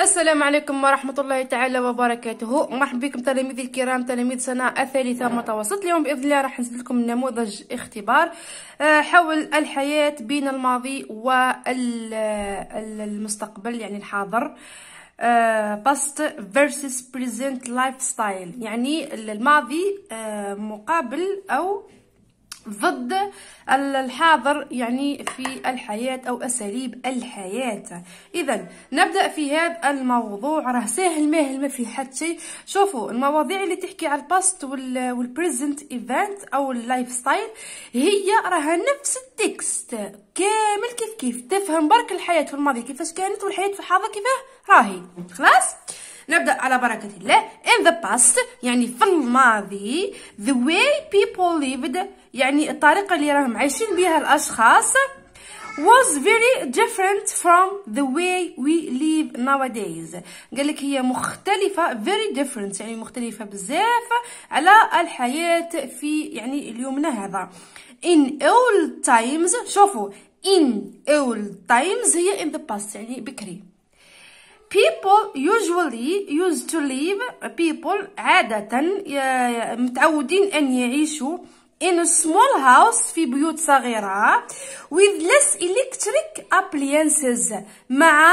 السلام عليكم ورحمة الله تعالى وبركاته مرحبا بكم تلاميذي الكرام تلاميذ سنة الثالثة متوسط اليوم بإذن الله راح نزيد لكم نموذج اختبار آه، حول الحياة بين الماضي والمستقبل آه، يعني الحاضر باست آه، versus present lifestyle يعني الماضي مقابل أو ضد الحاضر يعني في الحياة أو أساليب الحياة إذا نبدأ في هذا الموضوع راه ساهل ماهل ما في حد شيء شوفوا المواضيع اللي تحكي على الباست والبريزنت ايفنت أو اللايف ستايل هي راها نفس التكست كامل كيف كيف تفهم برك الحياة في الماضي كيفاش كانت والحياة في الحاضر كيفاه راهي خلاص نبدأ على بركة الله in the past يعني في الماضي the way people lived يعني الطريقة اللي راهم عايشين بها الأشخاص was very different from the way we live nowadays قال لك هي مختلفة very different يعني مختلفة بزاف على الحياة في يعني اليومنا هذا in old times شوفوا in old times هي in the past يعني بكري people usually used to live people عادة متعودين أن يعيشوا in a small house في بيوت صغيرة with less electric appliances مع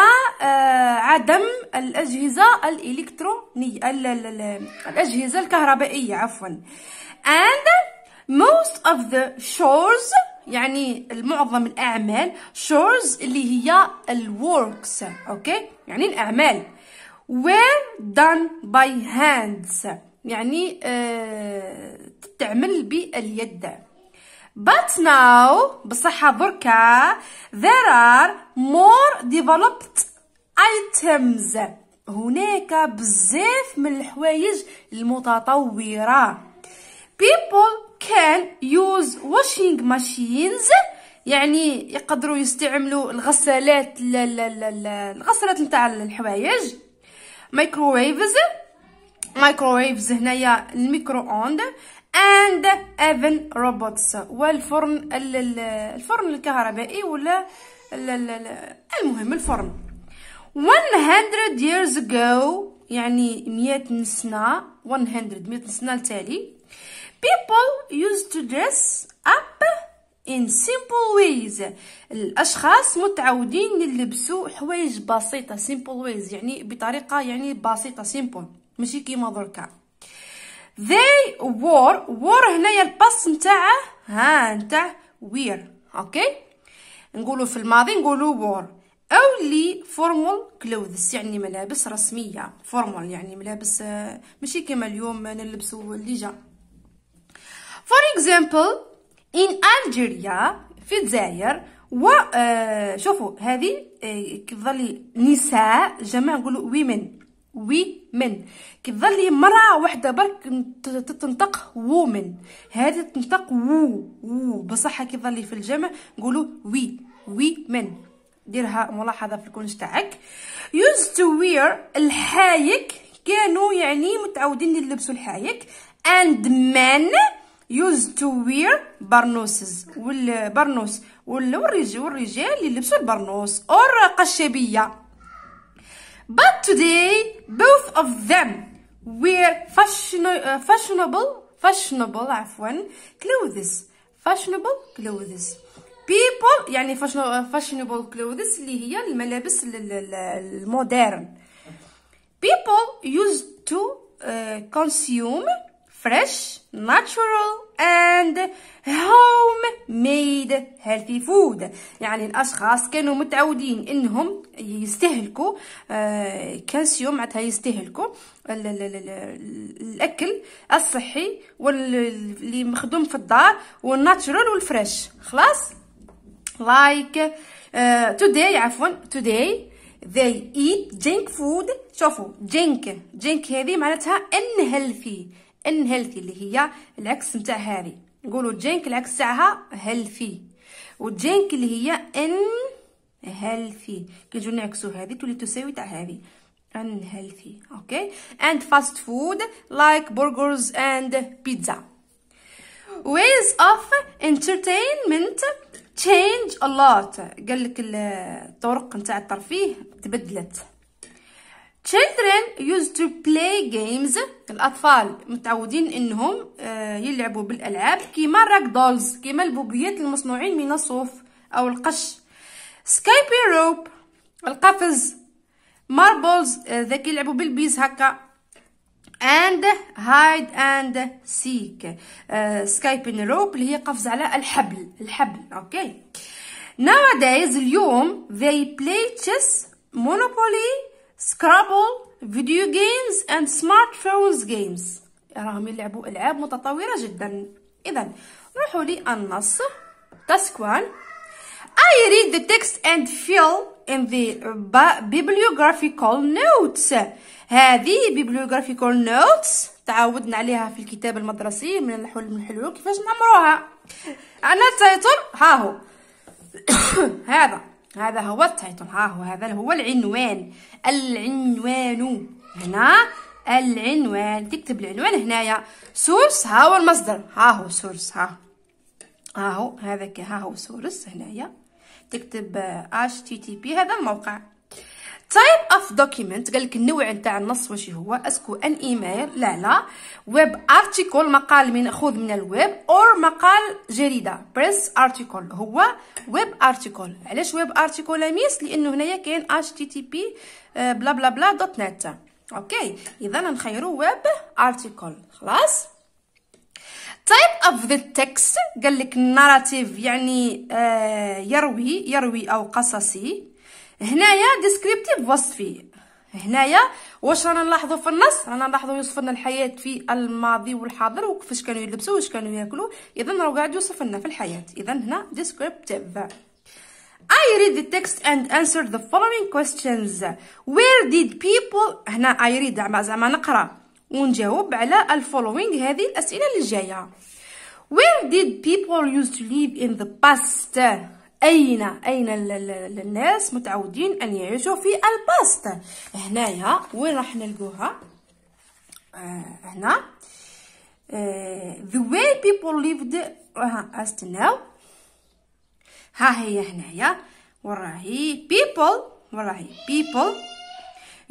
عدم الأجهزة الإلكترونية الأجهزة الكهربائية عفوا and most of the shores يعني معظم الأعمال شورز اللي هي الوركس أوكي يعني الأعمال وير دان باي هاندز يعني آه تعمل باليد But now بصحة بركة there are more developed items هناك بزاف من الحوايج المتطورة people كان يوز واشينغ ماشينز يعني يقدروا يستعملوا الغسالات لا لا لا لا الغسالات نتاع الحوايج مايكروويفز مايكروويفز هنايا الميكرو اوند اند ايفن روبوتس والفرن الفرن الكهربائي ولا المهم الفرن 100 years ago يعني 100 سنه 100 100 سنه التالي people used to dress up in simple ways الاشخاص متعودين يلبسوا حوايج بسيطه simple ways يعني بطريقه يعني بسيطه simple ماشي كيما دركا they wore wore هنايا الباس نتاع ها نتاع wear اوكي نقولوا في الماضي نقولوا wore only formal clothes يعني ملابس رسميه formal يعني ملابس آه، ماشي كيما اليوم نلبسوا اللي جا For example, in Algeria في الجزائر و آه، شوفوا هذه آه، كتظل نساء جمع نقولوا women women كتظل مرأة وحده برك تنطق وومن هذه تنطق وو وو بصح كتظل في الجمع نقولوا وي ويمن ديرها ملاحظة في الكونش تاعك يوز تو وير الحايك كانوا يعني متعودين يلبسوا الحايك اند مان used to wear برنوسز والبرنوس والرجال يلبسوا البرنوس or قشابية but today both of them wear fashion, uh, fashionable fashionable عفوا clothes fashionable clothes people يعني uh, fashionable clothes اللي هي الملابس المودرن people used to uh, consume fresh, natural and homemade healthy food يعني الأشخاص كانوا متعودين إنهم يستهلكوا آه، كالسيوم معناتها يستهلكوا الأكل الصحي واللي مخدوم في الدار والناتشورال والفريش خلاص لايك آه، توداي عفوا توداي they eat junk food شوفوا junk junk هذه معناتها unhealthy ان هيلثي اللي هي العكس نتاع هذه نقولوا جينك العكس تاعها هيلثي وجينك اللي هي ان هيلثي كي نجيو نعكسو هذه تولي تساوي تاع هذه ان هيلثي اوكي اند فاست فود لايك برجرز اند بيتزا ways of entertainment change a lot قال لك الطرق نتاع الترفيه تبدلت Children used to play games الأطفال متعودين إنهم آه، يلعبوا بالألعاب كيما راك دولز كيما البوبيات المصنوعين من الصوف أو القش سكايبي روب القفز ماربلز آه، ذاك يلعبوا بالبيز هكا and hide and seek سكايبين آه، روب اللي هي قفز على الحبل الحبل أوكي okay. nowadays اليوم they play chess monopoly سكرابل فيديو جيمز اند سمارت فونز جيمز راهم يلعبوا العاب متطوره جدا اذا روحوا لي النص تاسك 1 I read the text and fill in the bibliographical notes هذه bibliographical notes تعودنا عليها في الكتاب المدرسي من الحلم الحلو الحلول كيفاش نعمروها عندنا التايتل ها هو هذا هذا هو التايتل ها هو هذا هو العنوان العنوان هنا العنوان تكتب العنوان هنايا سورس ها هو المصدر ها هو سورس ها ها هو هذاك ها هو سورس هنايا تكتب اتش تي تي بي هذا الموقع تايب اوف دوكيمنت قالك النوع نتاع النص واش هو اسكو ان ايميل لا لا ويب ارتيكل مقال من خذ من الويب اور مقال جريده بريس ارتيكل هو ويب ارتيكل علاش ويب ارتيكل اميس لانه هنايا كاين اتش تي تي بي بلا بلا بلا دوت نت اوكي اذا نخيرو ويب ارتيكل خلاص تايب اوف ذا تكست قال لك يعني آه يروي يروي او قصصي هنايا ديسكريبتيف وصفي هنايا واش رانا نلاحظوا في النص رانا نلاحظوا يوصف لنا الحياه في الماضي والحاضر وكيفاش كانوا يلبسوا واش كانوا ياكلوا اذا راهو قاعد يوصف لنا في الحياه اذا هنا ديسكريبتيف I read the text and answer the following questions where did people هنا I read زعما زعما نقرا ونجاوب على الفولوينغ هذه الاسئله اللي جايه where did people used to live in the past اين اين الناس متعودين ان يعيشوا في الباست هنايا وين راح نلقوها آه هنا آه the way people lived آه as now ها هي هنايا وراهي people وراهي people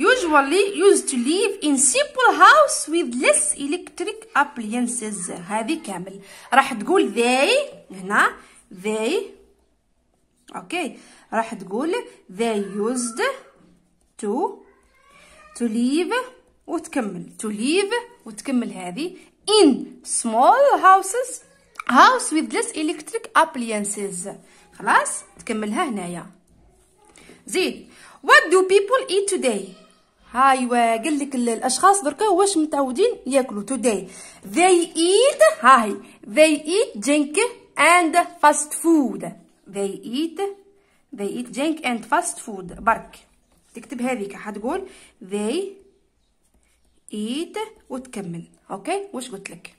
usually used to live in simple house with less electric appliances هذه كامل راح تقول they هنا they اوكي راح تقول they used to to leave وتكمل to leave وتكمل هذه in small houses house with less electric appliances خلاص تكملها هنايا زيد what do people eat today هاي قال لك الاشخاص دركا واش متعودين ياكلوا today they eat هاي they eat junk and fast food they eat they eat junk and fast food برك تكتب هذيك حتقول they eat وتكمل اوكي واش قلت لك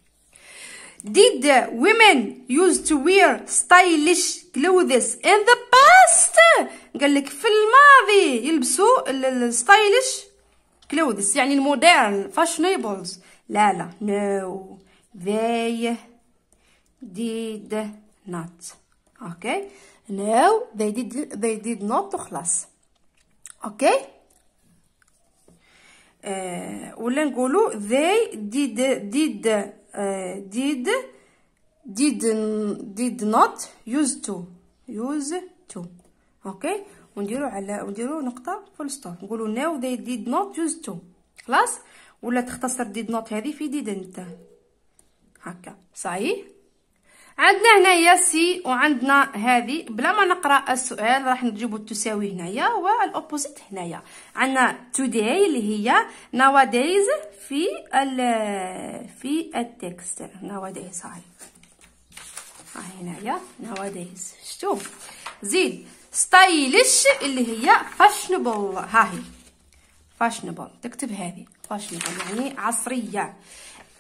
did women used to wear stylish clothes in the past قال لك في الماضي يلبسوا الستايلش كلوذس يعني المودرن فاشنيبلز لا لا no they did not اوكي Now they did they did not تخلص. اوكي Uh, ولا نقولوا they did did uh, did did did not use to use to. Okay? ونديروا على ونديروا نقطه فول ستوب نقولوا now they did not use to. خلاص؟ ولا تختصر did not هذه في didn't. هكا. صحيح؟ عندنا هنايا سي وعندنا هذه بلا ما نقرا السؤال راح نجيبو التساوي هنايا والاوبوزيت هنايا عندنا توداي اللي هي نواديز في ال في التكست نواديز هاي هاي هنايا نواديز شتو زيد ستايلش اللي هي فاشنبل هاهي فاشنبل تكتب هذه فاشنبل يعني عصريه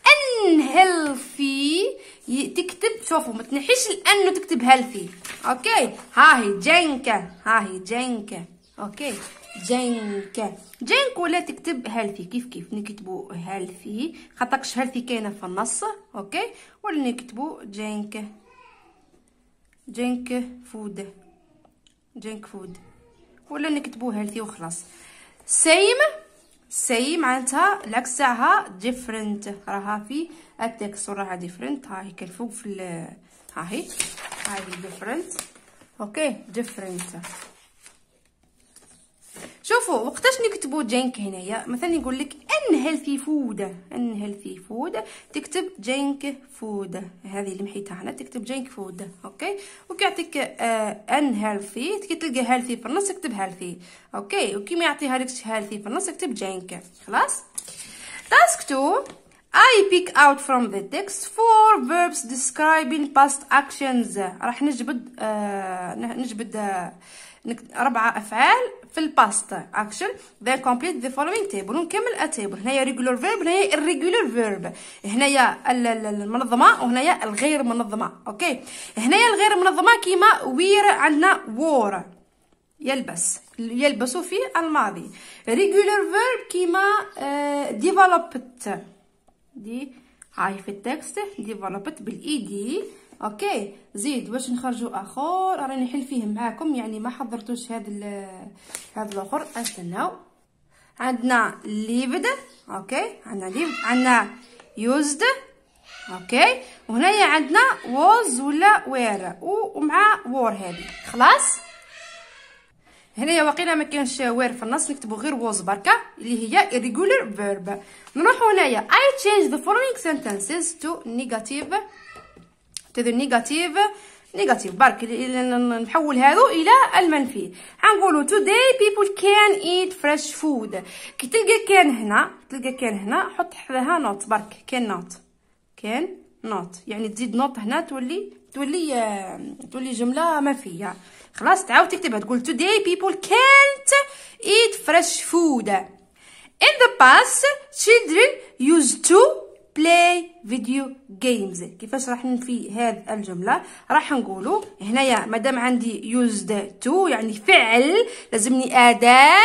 unhealthy تكتب شوفوا ما تنحيش الان وتكتب healthy اوكي ها هي جينكا ها هي جينكا اوكي جينكا جينك ولا تكتب هيلثي كيف كيف نكتبو هالفي خاطرش هيلثي كاينه في النص اوكي ولا نكتبو جينكا جينك فود جينك فود ولا نكتبو هيلثي وخلاص سيم سي معناتها العكس تاعها ديفرنت راها في التكست راها ديفرنت ها هي كالفوق في ها هي ها هي ديفرنت اوكي ديفرنت شوفوا وقتاش نكتبوا جينك هنايا مثلا يقول لك ان هيلثي فود ان هيلثي فود تكتب جينك فود هذه اللي محيتها هنا تكتب جينك فود اوكي وكيعطيك آه، ان هيلثي كي تلقى هيلثي في النص تكتب هيلثي اوكي وكي ما يعطيها لكش هيلثي في النص تكتب جينك خلاص تاسك 2 I pick out from the text four verbs describing past actions راح نجبد آه نجبد آه ربعه افعال في الباست اكشن ذا كومبليت ذا فولوين تيبل ونكمل اتيبل هنايا regular فيرب هنايا irregular فيرب هنايا المنظمه وهنايا الغير منظمه اوكي هنايا الغير منظمه كيما وير عندنا وور يلبس يلبسوا في الماضي regular فيرب كيما ديفلوبت آه، دي هاي في التكست ديفلوبت بالاي دي اوكي زيد باش نخرجوا اخر راني نحل فيه معاكم يعني ما حضرتوش هذا هذا الاخر استناو عندنا ليفد اوكي عندنا ليفد عندنا يوزد اوكي وهنايا عندنا ووز ولا وير ومع وور هذه خلاص هنايا واقيلا ما كانش وير في النص نكتبوا غير ووز بركه اللي هي irregular فيرب نروحوا هنايا اي تشينج ذا following سنتنسز تو نيجاتيف تو ذا نيجاتيف نيجاتيف برك نحول هادو الى المنفي غنقولوا توداي بيبل كان ايت فريش فود كي تلقى كان هنا تلقى كان هنا حط حداها نوت برك كان نوت كان نوت يعني تزيد نوت هنا تولي تولي آه، تولي جمله ما فيها خلاص تعاود تكتبها تقول today people can't eat fresh food in the past children used to play video games كيفاش راح نفي هذه الجمله راح نقولوا هنايا مادام عندي used to يعني فعل لازمني اداه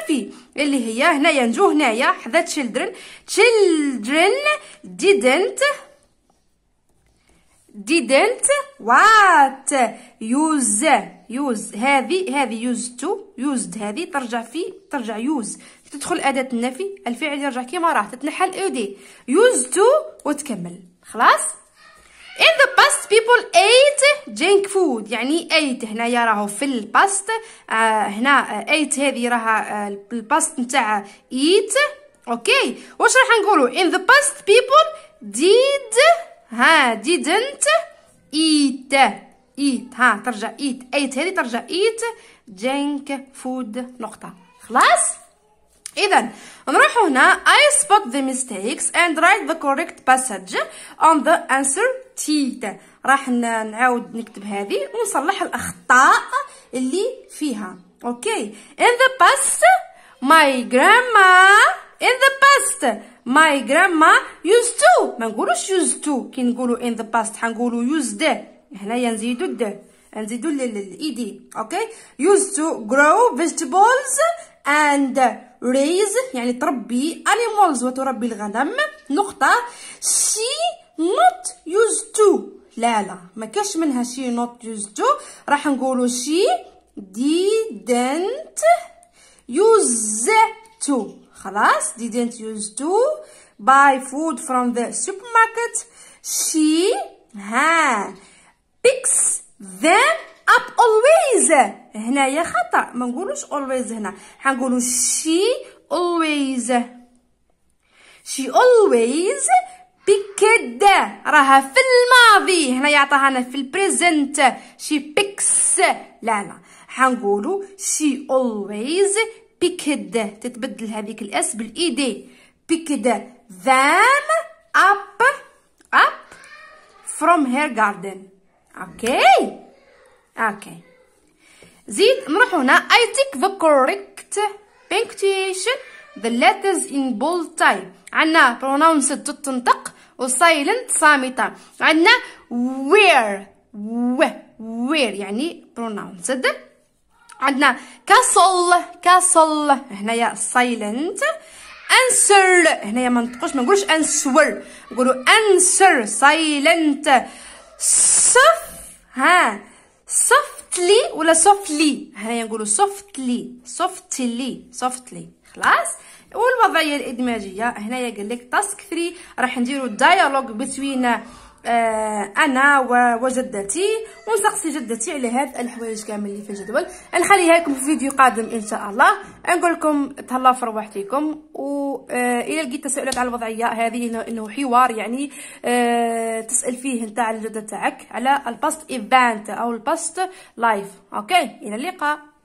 نفي اللي هي هنايا نجو هنايا حذا children children didn't didn't what use use هذه هذه used to used هذه ترجع في ترجع use تدخل أداة النفي الفعل يرجع كما راه تتنحى الأودي used to وتكمل خلاص In the past people ate junk food يعني ate هنايا راهو في الباست آه هنا ate هذه راها آه الباست نتاع eat اوكي واش راح نقولوا in the past people did ها didn't eat eat ها ترجع eat ايت هذه ترجع eat junk food نقطة خلاص إذا نروح هنا I spot the mistakes and write the correct passage on the answer sheet راح نعاود نكتب هذه ونصلح الأخطاء اللي فيها أوكي okay. in the past my grandma in the past my grandma used to ما نقولوش used to كي نقولو in the past حنقولو used هنايا نزيدو د نزيدو الايدي اوكي used to grow vegetables and raise يعني تربي animals وتربي الغنم نقطة she not used to لا لا ما كاش منها she not used to راح نقولو she didn't use to خلاص didn't use to buy food from the supermarket she ها picks them up always هنايا خطا ما نقولوش always هنا حنقولو she always she always picked راها في الماضي هنا عطاها لنا في البريزنت she picks لا لا حنقولو she always بيكد تتبدل هذيك الاس بالاي دي بيكد ذام اب اب فروم هير جاردن اوكي اوكي زيد نروح هنا اي تيك ذا كوريكت punctuation ذا ليترز ان بول type عندنا برونونس تنطق وسايلنت صامتة عندنا وير و وير يعني pronounced عندنا كاسل كاسل هنايا سايلنت انسر هنايا ما نطقوش ما نقولوش انسور نقولو انسر سايلنت صف ها صفتلي ولا صفتلي هنايا نقولو صفتلي صفتلي صفتلي خلاص والوضعيه الادماجيه هنايا قال لك تاسك 3 راح نديرو دايالوج بين آه، انا وجدتي ونسقسي جدتي على هاد الحوايج كامل اللي في الجدول نخليها لكم في فيديو قادم ان شاء الله نقول لكم تهلاو في رواحتكم و آه، الى لقيت تساؤلات على الوضعيه هذه انه حوار يعني آه، تسال فيه انت على الجده تاعك على الباست ايفنت او الباست لايف اوكي الى اللقاء